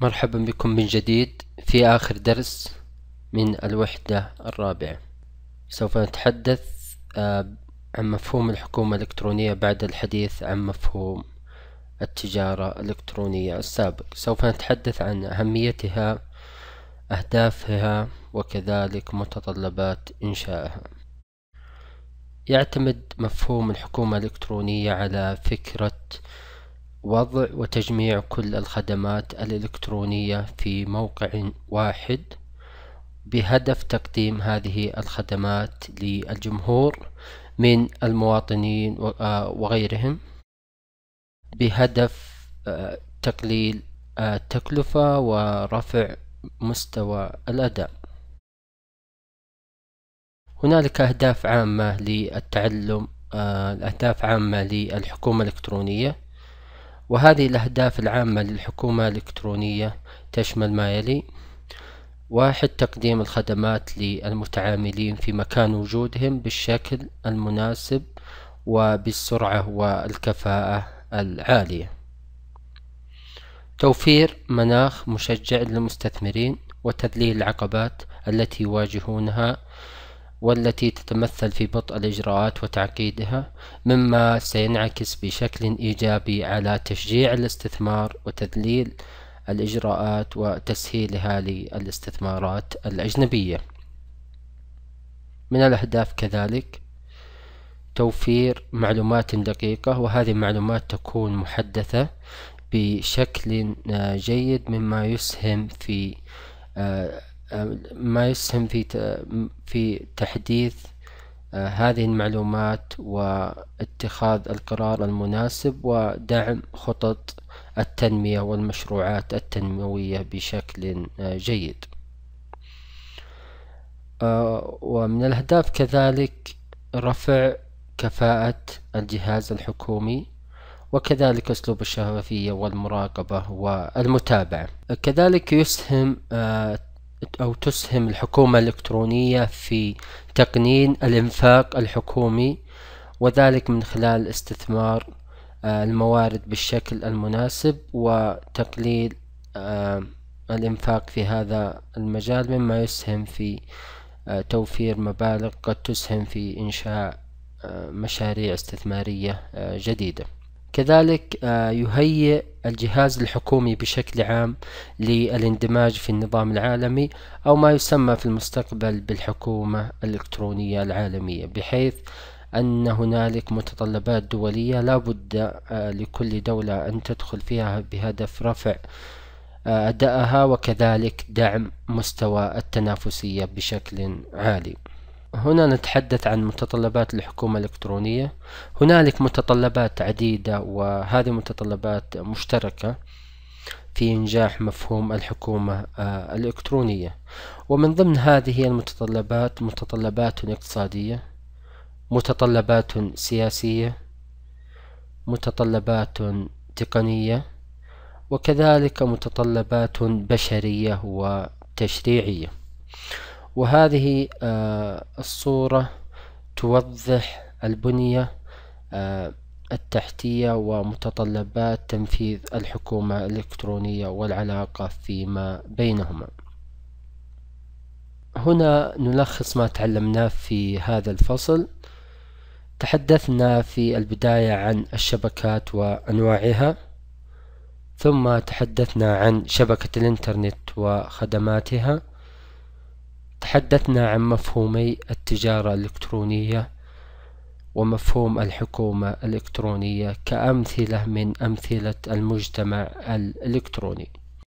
مرحبا بكم من جديد في آخر درس من الوحدة الرابعة سوف نتحدث آه، عن مفهوم الحكومة الإلكترونية بعد الحديث عن مفهوم التجارة الإلكترونية السابق سوف نتحدث عن أهميتها أهدافها وكذلك متطلبات إنشائها يعتمد مفهوم الحكومة الإلكترونية على فكرة وضع وتجميع كل الخدمات الإلكترونية في موقع واحد بهدف تقديم هذه الخدمات للجمهور من المواطنين آه، وغيرهم بهدف آه، تقليل التكلفة آه، ورفع مستوى الأداء هنالك أهداف عامة للتعلم أهداف عامة للحكومة الإلكترونية وهذه الأهداف العامة للحكومة الإلكترونية تشمل ما يلي واحد تقديم الخدمات للمتعاملين في مكان وجودهم بالشكل المناسب وبالسرعة والكفاءة العالية توفير مناخ مشجع للمستثمرين وتذليل العقبات التي يواجهونها والتي تتمثل في بطء الإجراءات وتعقيدها مما سينعكس بشكل إيجابي على تشجيع الاستثمار وتذليل الإجراءات وتسهيلها للاستثمارات الأجنبية من الأهداف كذلك توفير معلومات دقيقة وهذه المعلومات تكون محدثة بشكل جيد مما يسهم في آه، ما يسهم في في تحديث أه، هذه المعلومات واتخاذ القرار المناسب ودعم خطط التنمية والمشروعات التنموية بشكل أه، جيد أه، ومن الأهداف كذلك رفع كفاءة الجهاز الحكومي وكذلك أسلوب الشفافية والمراقبة والمتابعة كذلك يسهم أو تسهم الحكومة الإلكترونية في تقنين الإنفاق الحكومي وذلك من خلال استثمار آه، الموارد بالشكل المناسب وتقليل آه، الإنفاق في هذا المجال مما يسهم في آه، توفير مبالغ قد تسهم في إنشاء مشاريع استثمارية جديدة كذلك آه، يهيئ الجهاز الحكومي بشكل عام للاندماج في النظام العالمي أو ما يسمى في المستقبل بالحكومة الإلكترونية العالمية بحيث أن هنالك متطلبات دولية لا بد آه، لكل دولة أن تدخل فيها بهدف رفع آه، أدائها وكذلك دعم مستوى التنافسية بشكل عالي هنا نتحدث عن متطلبات الحكومة الإلكترونية هنالك متطلبات عديدة وهذه متطلبات مشتركة في إنجاح مفهوم الحكومة آه، الإلكترونية ومن ضمن هذه المتطلبات متطلبات اقتصادية متطلبات سياسية متطلبات تقنية وكذلك متطلبات بشرية وتشريعية وهذه آه، الصورة توضح البنية آه، التحتية ومتطلبات تنفيذ الحكومة الإلكترونية والعلاقة فيما بينهما هنا نلخص ما تعلمناه في هذا الفصل تحدثنا في البداية عن الشبكات وأنواعها ثم تحدثنا عن شبكة الإنترنت وخدماتها تحدثنا عن مفهومي التجارة الإلكترونية ومفهوم الحكومة الإلكترونية كأمثلة من أمثلة المجتمع الإلكتروني